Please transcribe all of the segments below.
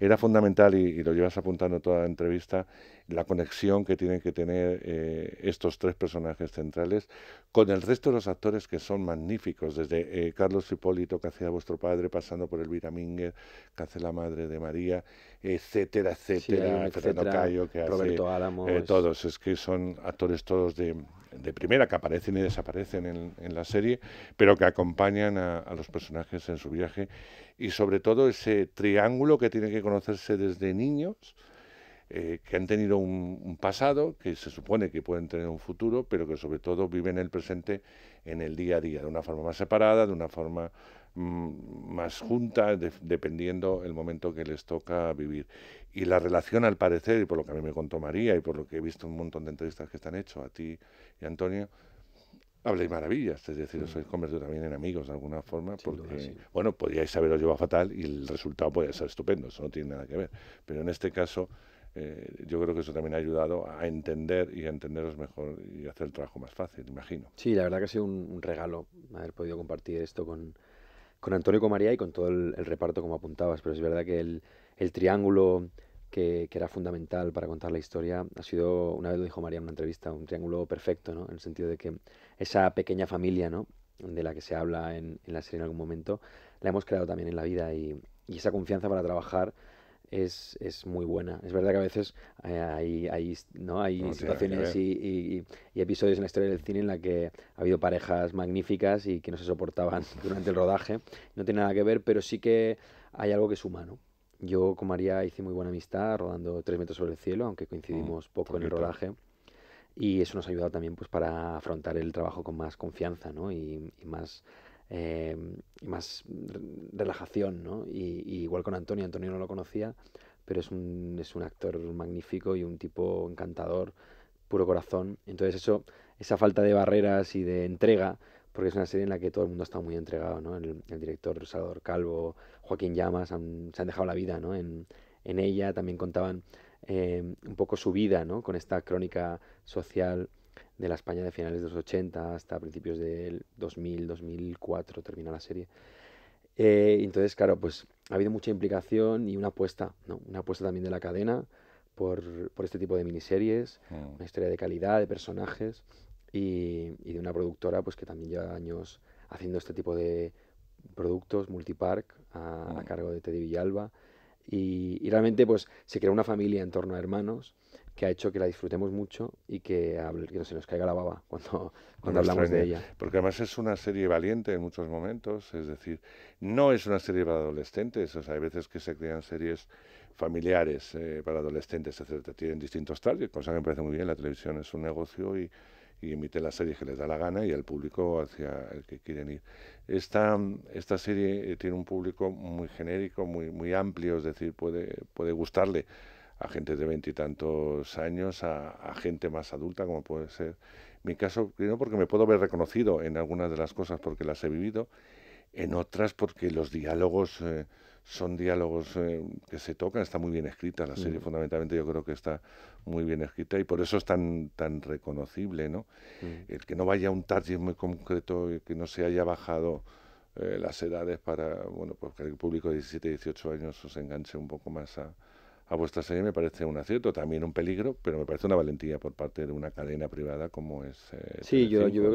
Era fundamental, y, lo llevas apuntando toda la entrevista, la conexión que tienen que tener eh, estos tres personajes centrales con el resto de los actores que son magníficos, desde eh, Carlos Hipólito, que hacía vuestro padre, pasando por Elvira Mínguez, que hace la madre de María, etcétera, etcétera, Fernando Cayo, que hace eh, todos, es que son actores todos de, primera que aparecen y desaparecen en, la serie, pero que acompañan a los personajes en su viaje y sobre todo ese triángulo que tiene que conocerse desde niños, eh, que han tenido un, pasado, que se supone que pueden tener un futuro, pero que sobre todo viven el presente en el día a día, de una forma más separada, de una forma mm, más junta, dependiendo el momento que les toca vivir. Y la relación, al parecer, y por lo que a mí me contó María, y por lo que he visto un montón de entrevistas que están hecho a ti y Antonio, habléis maravillas, es decir, mm. os habéis convertido también en amigos de alguna forma, porque, bueno, podíais haberos llevado fatal y el resultado podía ser estupendo, eso no tiene nada que ver. Pero en este caso, eh, yo creo que eso también ha ayudado a entender y a entenderos mejor y hacer el trabajo más fácil, imagino. Sí, la verdad que ha sido un, regalo haber podido compartir esto con, con Antonio Comaría y con todo el, el, reparto, como apuntabas, pero es verdad que el, el triángulo que, era fundamental para contar la historia ha sido, una vez lo dijo María en una entrevista, un triángulo perfecto, En el sentido de que esa pequeña familia, ¿no? De la que se habla en, la serie en algún momento, la hemos creado también en la vida y, esa confianza para trabajar es, muy buena. Es verdad que a veces eh, hay, ¿no? hay situaciones y, episodios en la historia del cine en la que ha habido parejas magníficas y que no se soportaban durante el rodaje. No tiene nada que ver, pero sí que hay algo que es humano yo con María hice muy buena amistad, rodando tres metros sobre el cielo, aunque mm, coincidimos poco en el rodaje. Y eso nos ha ayudado también pues, para afrontar el trabajo con más confianza y, más eh, más relajación, igual con Antonio, Antonio no lo conocía, pero es un, es un actor magnífico y un tipo encantador, puro corazón. Entonces eso, esa falta de barreras y de entrega porque es una serie en la que todo el mundo está muy entregado, ¿no? El, director Salvador Calvo, Joaquín Llamas, se han dejado la vida, ¿no? En, ella también contaban eh, un poco su vida, ¿no? Con esta crónica social de la España de finales de los 80 hasta principios del 2000, 2004 termina la serie. Eh, entonces, claro, pues ha habido mucha implicación y una apuesta, ¿no? Una apuesta también de la cadena por, este tipo de miniseries, mm. una historia de calidad, de personajes y, de una productora pues que también lleva años haciendo este tipo de productos, Multipark, a, mm. cargo de Teddy Villalba. Y, realmente pues se crea una familia en torno a hermanos que ha hecho que la disfrutemos mucho y que, no se nos caiga la baba cuando, cuando hablamos de ella. Porque además es una serie valiente en muchos momentos, es decir, no es una serie para adolescentes, hay veces que se crean series familiares eh, para adolescentes, etc. tienen distintos targets, cosa que me parece muy bien, la televisión es un negocio y, y emiten la serie que les da la gana y al público hacia el que quieren ir. Esta, esta serie eh, tiene un público muy genérico, muy, muy amplio, es decir, puede, puede gustarle a gente de veintitantos años, a, gente más adulta, como puede ser mi caso, porque me puedo ver reconocido en algunas de las cosas porque las he vivido, en otras porque los diálogos... Eh, son diálogos eh, que se tocan, está muy bien escrita la serie, mm. fundamentalmente yo creo que está muy bien escrita y por eso es tan, tan reconocible, ¿no? Mm. El que no vaya a un target muy concreto, y que no se haya bajado eh, las edades para, bueno, pues que el público de 17, 18 años os enganche un poco más a, a vuestra serie me parece un acierto, también un peligro, pero me parece una valentía por parte de una cadena privada como es. Eh, sí, yo, creo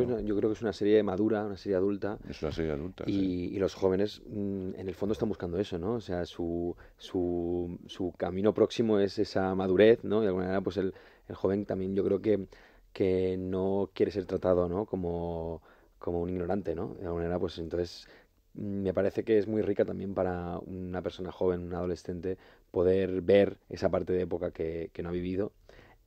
que es una, serie madura, una serie adulta. Es una serie adulta. Y, los jóvenes, mm, en el fondo, están buscando eso, ¿no? O sea, su, su, camino próximo es esa madurez, ¿no? de alguna manera, pues el, joven también, yo creo que, que no quiere ser tratado, ¿no? Como, como un ignorante, ¿no? De alguna manera, pues entonces mm, me parece que es muy rica también para una persona joven, un adolescente, poder ver esa parte de época que, que no ha vivido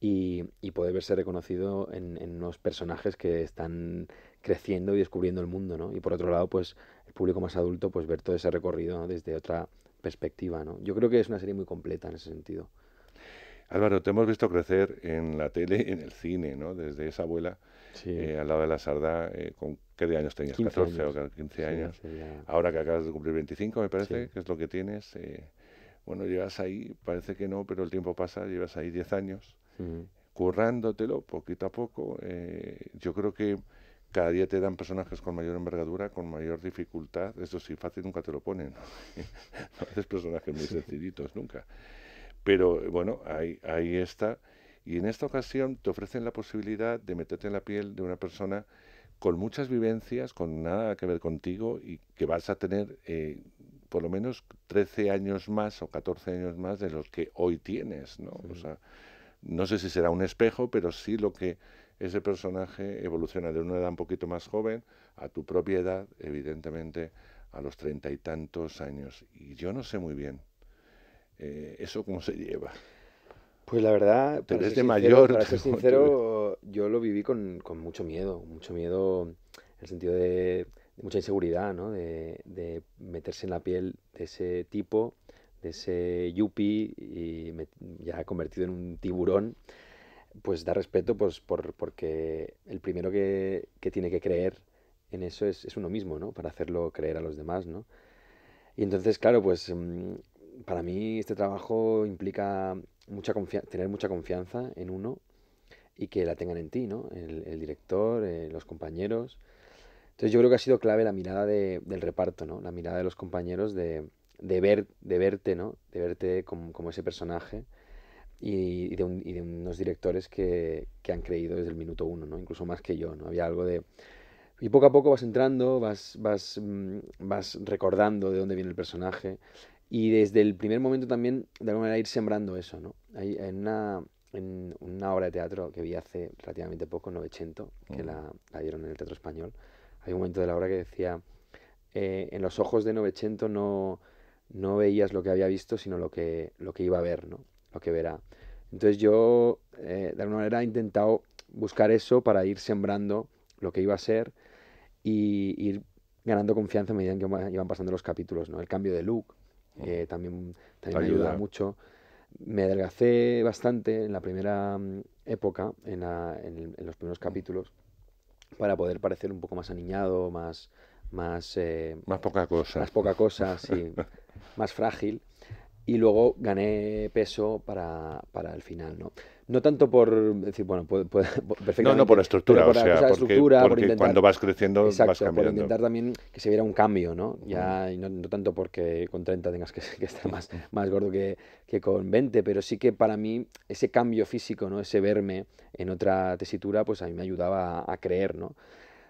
y, y, poder verse reconocido en, en unos personajes que están creciendo y descubriendo el mundo, ¿no? Y por otro lado, pues el público más adulto, pues ver todo ese recorrido desde otra perspectiva, ¿no? Yo creo que es una serie muy completa en ese sentido. Álvaro, te hemos visto crecer en la tele, en el cine, ¿no? Desde esa abuela, eh, al lado de la sarda, eh, con ¿qué de años tenías? 14 o 15 años. Ahora que acabas de cumplir 25, me parece, ¿qué que es lo que tienes. Eh, bueno, llevas ahí, parece que no, pero el tiempo pasa, llevas ahí 10 años, currándotelo poquito a poco. Eh, yo creo que cada día te dan personajes con mayor envergadura, con mayor dificultad. Esto sí, fácil nunca te lo ponen. no haces personajes muy sencillitos nunca. Pero bueno, ahí, ahí está. Y en esta ocasión te ofrecen la posibilidad de meterte en la piel de una persona con muchas vivencias, con nada que ver contigo y que vas a tener eh, por lo menos 13 años más o 14 años más de los que hoy tienes, ¿no? no sé si será un espejo, pero sí lo que ese personaje evoluciona de una edad un poquito más joven a tu propia edad, evidentemente, a los treinta y tantos años. Y yo no sé muy bien eh, eso cómo se lleva. Pues la verdad, para ser, sincero, mayor, para ser sincero, yo lo viví con, con mucho miedo, mucho miedo en el sentido de mucha inseguridad, ¿no? De, meterse en la piel de ese tipo, de ese yuppie, y ya convertido en un tiburón, pues da respeto pues, porque el primero que, tiene que creer en eso es, uno mismo, ¿no? Para hacerlo creer a los demás, ¿no? Y entonces, claro, pues mm, para mí este trabajo implica tener mucha confianza en uno y que la tengan en ti, ¿no? El, director, eh, los compañeros, entonces yo creo que ha sido clave la mirada de, del reparto, ¿no? La mirada de los compañeros de, de, ver, de verte, ¿no? De verte como, como ese personaje y, de unos directores que, que, han creído desde el minuto uno, ¿no? Incluso más que yo, ¿no? Había algo de... Y poco a poco vas entrando, vas, vas, mm, vas recordando de dónde viene el personaje y desde el primer momento también, de alguna manera, ir sembrando eso, ¿no? en una, obra de teatro que vi hace relativamente poco, Novecento, que mm. la, la dieron en el Teatro Español, hay un momento de la obra que decía, eh, en los ojos de Novecento no, no veías lo que había visto, sino lo que, lo que iba a ver, ¿no? lo que verá. Entonces yo, eh, de alguna manera, he intentado buscar eso para ir sembrando lo que iba a ser y ir ganando confianza a medida que iban pasando los capítulos. ¿no? El cambio de look también, también me ayuda mucho. Me adelgacé bastante en la primera mm, época, en los primeros capítulos para poder parecer un poco más aniñado, más... Más, eh, más poca cosa. Más poca cosa, sí. más frágil y luego gané peso para, el final, ¿no? No tanto por decir, bueno, No, no por estructura, o sea, cuando vas creciendo vas cambiando. por intentar también que se viera un cambio, ¿no? Ya, no, tanto porque con 30 tengas que, estar más, más gordo que, con 20, pero sí que para mí ese cambio físico, ¿no? Ese verme en otra tesitura, pues a mí me ayudaba a, a creer, ¿no?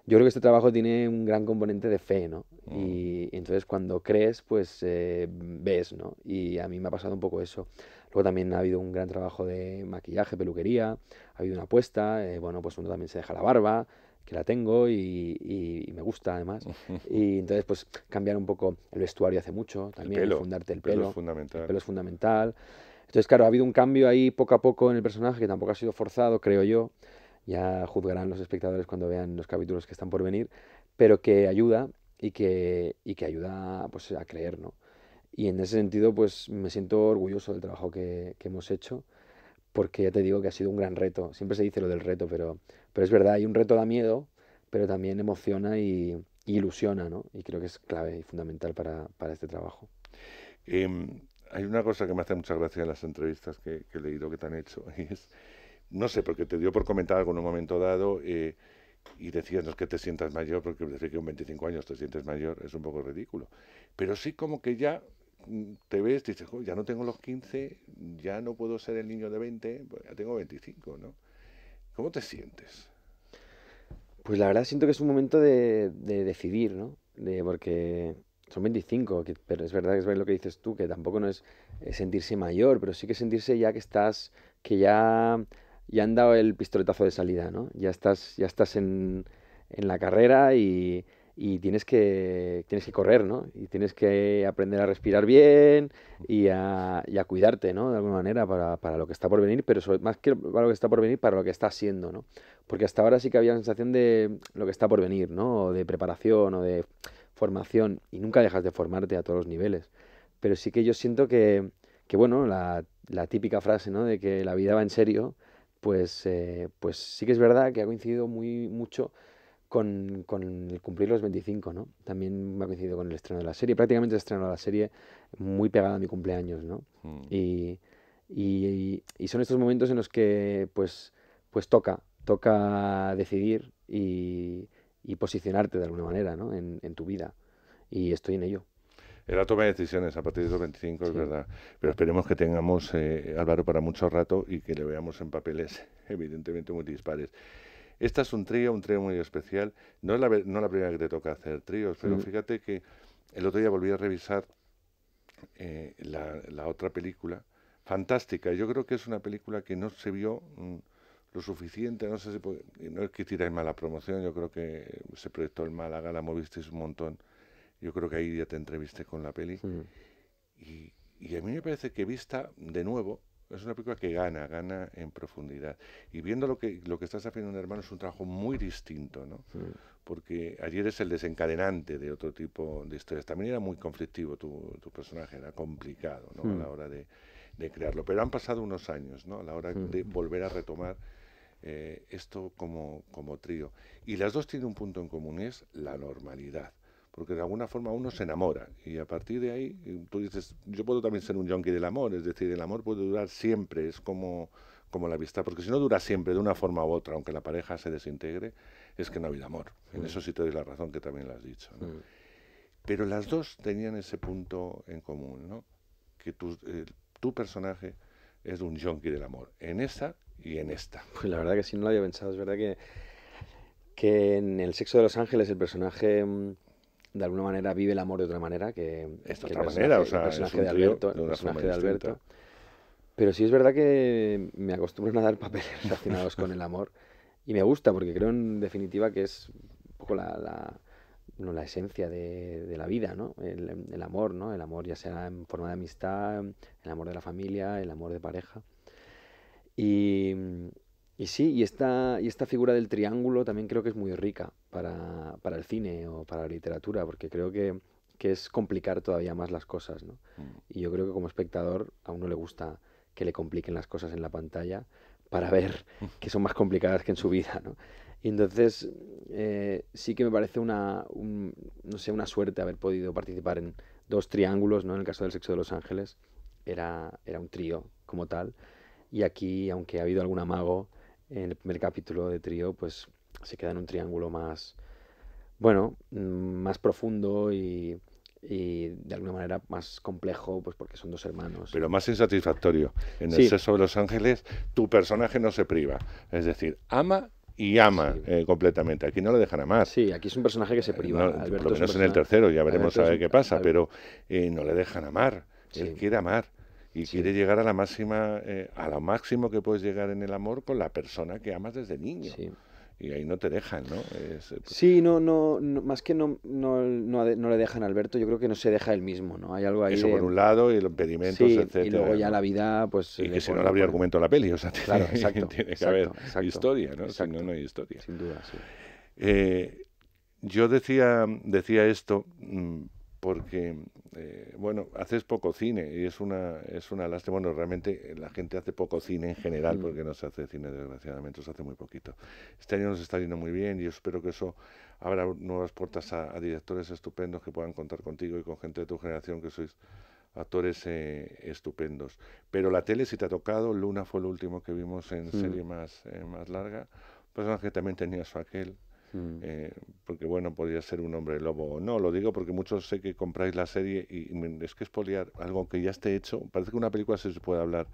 yo creo que este trabajo tiene un gran componente de fe, ¿no? Mm. Y, entonces cuando crees, pues eh, ves, ¿no? Y a mí me ha pasado un poco eso. Luego también ha habido un gran trabajo de maquillaje, peluquería, ha habido una apuesta, eh, bueno, pues uno también se deja la barba, que la tengo y, me gusta además. y entonces, pues cambiar un poco el vestuario hace mucho, también el pelo, fundarte el, pelo. pelo es fundamental. El pelo es fundamental. Entonces, claro, ha habido un cambio ahí poco a poco en el personaje que tampoco ha sido forzado, creo yo ya juzgarán los espectadores cuando vean los capítulos que están por venir, pero que ayuda y que, que ayuda pues, a creer, ¿no? Y en ese sentido, pues me siento orgulloso del trabajo que, hemos hecho, porque ya te digo que ha sido un gran reto. Siempre se dice lo del reto, pero, pero es verdad, hay un reto da miedo, pero también emociona y, ilusiona, ¿no? Y creo que es clave y fundamental para, este trabajo. Em, hay una cosa que me hace mucha gracia en las entrevistas que, que he leído que te han hecho, y es no sé, porque te dio por comentar algo en un momento dado eh, y decías, que te sientas mayor, porque decir que 25 años te sientes mayor es un poco ridículo. Pero sí como que ya mm, te ves, te dices, ya no tengo los 15, ya no puedo ser el niño de 20, pues ya tengo 25, ¿no? ¿Cómo te sientes? Pues la verdad siento que es un momento de, decidir, ¿no? De, porque son 25, pero es verdad que es lo que dices tú, que tampoco no es sentirse mayor, pero sí que sentirse ya que estás, que ya y han dado el pistoletazo de salida, ¿no? Ya estás, ya estás en, en la carrera y, y, tienes, que, tienes que correr, ¿no? Y tienes que aprender a respirar bien y a, cuidarte, ¿no? De alguna manera para, para, lo que está por venir, pero más que para lo que está por venir, para lo que está siendo, ¿no? Porque hasta ahora sí que había la sensación de lo que está por venir, ¿no? O de preparación o de formación y nunca dejas de formarte a todos los niveles. Pero sí que yo siento que, que bueno, la, la típica frase, ¿no? De que la vida va en serio, pues, eh, pues sí que es verdad que ha coincidido muy mucho con, el cumplir los 25, ¿no? También me ha coincidido con el estreno de la serie. Prácticamente el estreno de la serie muy pegado a mi cumpleaños, ¿no? Mm. Y, y, son estos momentos en los que, pues, pues toca, toca decidir y, posicionarte de alguna manera, ¿no? en tu vida. Y estoy en ello la toma de decisiones a partir de los 25 es verdad. Pero esperemos que tengamos eh, Álvaro para mucho rato y que le veamos en papeles evidentemente muy dispares. Esta es un trío, un trío muy especial. No es la, no la primera que te toca hacer tríos, pero fíjate que el otro día volví a revisar eh, la, otra película, fantástica. Yo creo que es una película que no se vio mm, lo suficiente, no sé si no es que tiráis mala promoción, yo creo que se proyectó el Málaga, la movisteis un montón. Yo creo que ahí ya te entrevisté con la peli. Y, a mí me parece que vista de nuevo, es una película que gana, gana en profundidad. Y viendo lo que, lo que estás haciendo Hermano es un trabajo muy distinto, ¿no? Porque ayer es el desencadenante de otro tipo de historias. También era muy conflictivo tu, tu personaje, era complicado, ¿no? A mm. la hora de, crearlo. Pero han pasado unos años, ¿no? A la hora de volver a retomar. Eh, esto como, como trío. Y las dos tienen un punto en común, es la normalidad porque de alguna forma uno se enamora y a partir de ahí eh, tú dices, yo puedo también ser un yonki del amor, es decir, el amor puede durar siempre, es como, como la vista, porque si no dura siempre de una forma u otra, aunque la pareja se desintegre, es que no ha habido amor. En eso sí te doy la razón que también lo has dicho. Pero las dos tenían ese punto en común, ¿no? que eh, tu, personaje es un yonki del amor, en esa y en esta. Pues la verdad que si no lo había pensado, es verdad que, que en El sexo de los ángeles el personaje mm, de alguna manera vive el amor de otra manera que, es otra manera, o sea, personaje de Alberto, de Alberto. Pero sí es verdad que me acostumbro a dar papeles relacionados con el amor y me gusta porque creo en definitiva que es un poco la, la, la esencia de, la vida, ¿no? El, amor, ¿no? El amor ya sea en forma de amistad, el amor de la familia, el amor de pareja. Y, y sí, y esta, y esta figura del triángulo también creo que es muy rica para, el cine o para la literatura, porque creo que, es complicar todavía más las cosas, mm. Y yo creo que como espectador a uno le gusta que le compliquen las cosas en la pantalla para ver que son más complicadas que en su vida, Y entonces eh, sí que me parece una, no sé, una suerte haber podido participar en dos triángulos, ¿no? En el caso del Sexo de Los Ángeles era, era un trío como tal. Y aquí, aunque ha habido algún amago en el primer capítulo de trío, pues se queda en un triángulo más, bueno, mm, más profundo y, de alguna manera más complejo, pues porque son dos hermanos. Pero más insatisfactorio. En el sexo de los ángeles, tu personaje no se priva. Es decir, ama y ama eh, completamente. Aquí no le dejan amar. Sí, aquí es un personaje que se eh, priva. No, lo en el tercero, ya veremos a ver qué pasa, pero eh, no le dejan amar. Él quiere amar y quiere llegar a la máxima a lo máximo que puedes llegar en el amor con la persona que amas desde niño sí y ahí no te dejan, ¿no? Eh, sí, no, no, más que no, no, no, le dejan a Alberto, yo creo que no se deja él mismo, ¿no? Hay algo ahí. Eso por un lado y los impedimentos, sí, Y luego ya la vida, pues. Y que si no, le habría argumento a la peli, o sea, claro, exacto, tiene que haber historia, ¿no? Si no, no hay historia. Sin duda, sí. Eh, yo decía, decía esto mm, porque, eh, bueno, haces poco cine y es una, es una lástima. Bueno, realmente eh, la gente hace poco cine en general mm. porque no se hace cine, desgraciadamente, se hace muy poquito. Este año nos está yendo muy bien y yo espero que eso abra nuevas puertas a, directores estupendos que puedan contar contigo y con gente de tu generación que sois actores eh, estupendos. Pero la tele sí te ha tocado, Luna fue el último que vimos en mm. serie más, más larga, personaje que también tenía su aquel, Mm. Eh, porque bueno, podría ser un hombre lobo o no. Lo digo porque muchos sé que compráis la serie y, es que es poliar algo que ya esté hecho. Parece que una película se puede hablar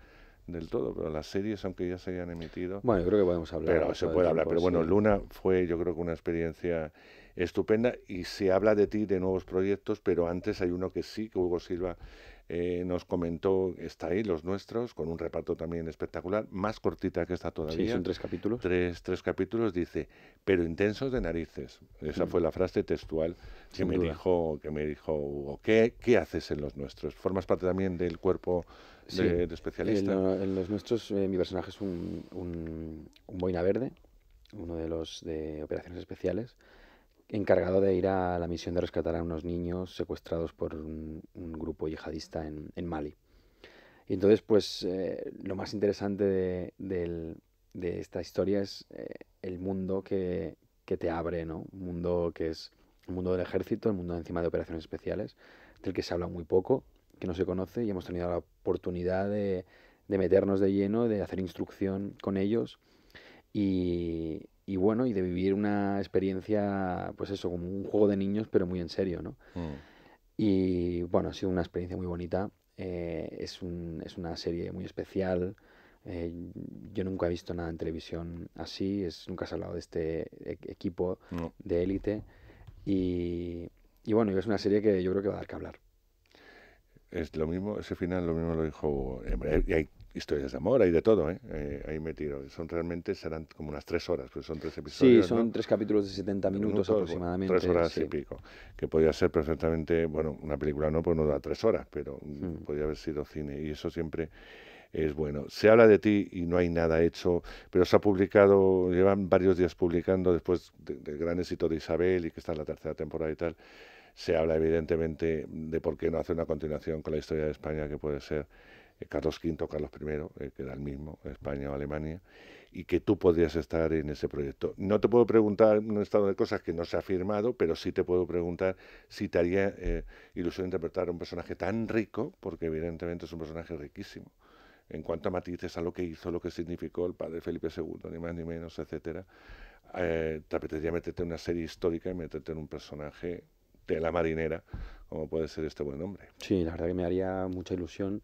del todo, pero las series, aunque ya se hayan emitido. Bueno, yo creo que podemos hablar. Pero se puede hablar. Pero bueno, Luna fue, yo creo que una experiencia estupenda y se habla de ti, de nuevos proyectos, pero antes hay uno que sí, que Hugo Silva eh, nos comentó, está ahí, Los Nuestros, con un reparto también espectacular, más cortita que esta todavía. Sí, son tres capítulos. Tres, tres capítulos, dice, pero intensos de narices. Esa mm. fue la frase textual que me, dijo, que me dijo Hugo. ¿Qué, haces en Los Nuestros? ¿Formas parte también del cuerpo de, especialista? En, Los Nuestros, eh, mi personaje es un, un, un boina verde, uno de los de operaciones especiales encargado de ir a la misión de rescatar a unos niños secuestrados por un, grupo yihadista en, Mali. Y entonces, pues, eh, lo más interesante de, esta historia es eh, el mundo que, te abre, ¿no? Un mundo que es el mundo del ejército, el mundo encima de operaciones especiales, del que se habla muy poco, que no se conoce, y hemos tenido la oportunidad de, de meternos de lleno, de hacer instrucción con ellos. Y, y bueno, y de vivir una experiencia, pues eso, como un juego de niños, pero muy en serio, ¿no? Mm. Y bueno, ha sido una experiencia muy bonita. Eh, es, un, es, una serie muy especial. Eh, yo nunca he visto nada en televisión así. Es, nunca se ha hablado de este e, equipo de élite. Y, y bueno, es una serie que yo creo que va a dar que hablar es lo mismo, ese final lo mismo lo dijo, hay historias de amor, hay de todo, ¿eh? ¿eh? ahí me tiro. Son realmente, serán como unas tres horas, pues son tres episodios. Sí, son tres capítulos de 70 minutos, aproximadamente. Tres horas y pico, que podía ser perfectamente, bueno, una película no, pues no da tres horas, pero hmm. podía haber sido cine y eso siempre es bueno. Se habla de ti y no hay nada hecho, pero se ha publicado, llevan varios días publicando después del gran éxito de Isabel y que está en la tercera temporada y tal. Se habla evidentemente de por qué no hace una continuación con la historia de España que puede ser eh, Carlos V, Carlos I, eh, que era el mismo, España o Alemania, y que tú podrías estar en ese proyecto. No te puedo preguntar un estado de cosas que no se ha firmado, pero sí te puedo preguntar si te haría eh, ilusión interpretar a un personaje tan rico, porque evidentemente es un personaje riquísimo, en cuanto a matices, a lo que hizo, lo que significó el padre Felipe II, ni más ni menos, etc., te apetecería meterte en una serie histórica y meterte en un personaje de la marinera, como puede ser este buen hombre. Sí, la verdad que me haría mucha ilusión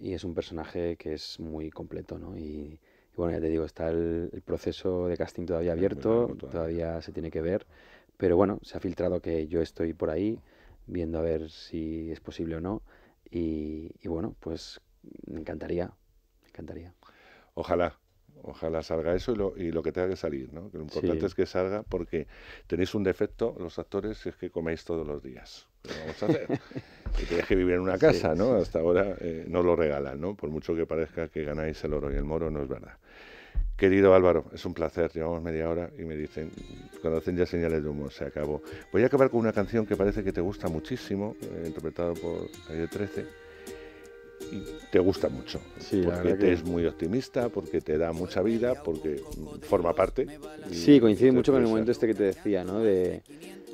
y es un personaje que es muy completo, ¿no? Y, bueno, ya te digo, está el, proceso de casting todavía abierto, todavía. se tiene que ver, pero bueno, se ha filtrado que yo estoy por ahí viendo a ver si es posible o no y, bueno, pues me encantaría, me encantaría. Ojalá, ojalá salga eso y lo, que tenga que salir, ¿no? Lo importante es que salga porque tenéis un defecto, los actores, es que coméis todos los días. Pero vamos a hacer? que tienes que vivir en una casa, ¿no? Hasta ahora eh, no lo regalan, ¿no? Por mucho que parezca que ganáis el oro y el moro, no es verdad. Querido Álvaro, es un placer. Llevamos media hora y me dicen, cuando hacen ya señales de humo, se acabó. Voy a acabar con una canción que parece que te gusta muchísimo, eh, interpretado por Calle 13. Y te gusta mucho, sí, porque te es muy optimista, porque te da mucha vida, porque mm, forma parte. Sí, coincide mucho con el momento este que te decía, ¿no? De,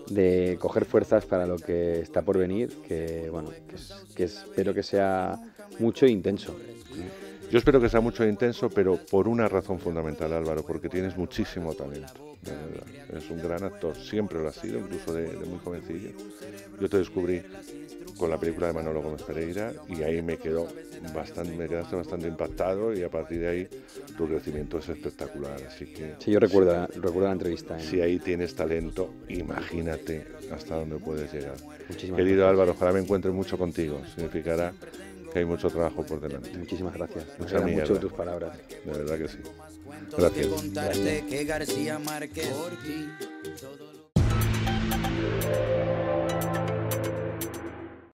de coger fuerzas para lo que está por venir, que bueno, que, espero que sea mucho e intenso. Yo espero que sea mucho e intenso, pero por una razón fundamental, Álvaro, porque tienes muchísimo talento. Es un gran actor, siempre lo ha sido, incluso de, muy jovencillo. Yo te descubrí con la película de Manolo Gómez Pereira y ahí me quedó bastante, me quedaste bastante impactado y a partir de ahí tu crecimiento es espectacular. Así que sí, yo recuerdo, la, entrevista. ¿eh? Si ahí tienes talento, imagínate hasta dónde puedes llegar. Muchísimas Querido Álvaro, ojalá me encuentre mucho contigo. Significará hay mucho trabajo por delante. Muchísimas gracias. Muchas gracias mucho tus palabras. De verdad que sí. gracias.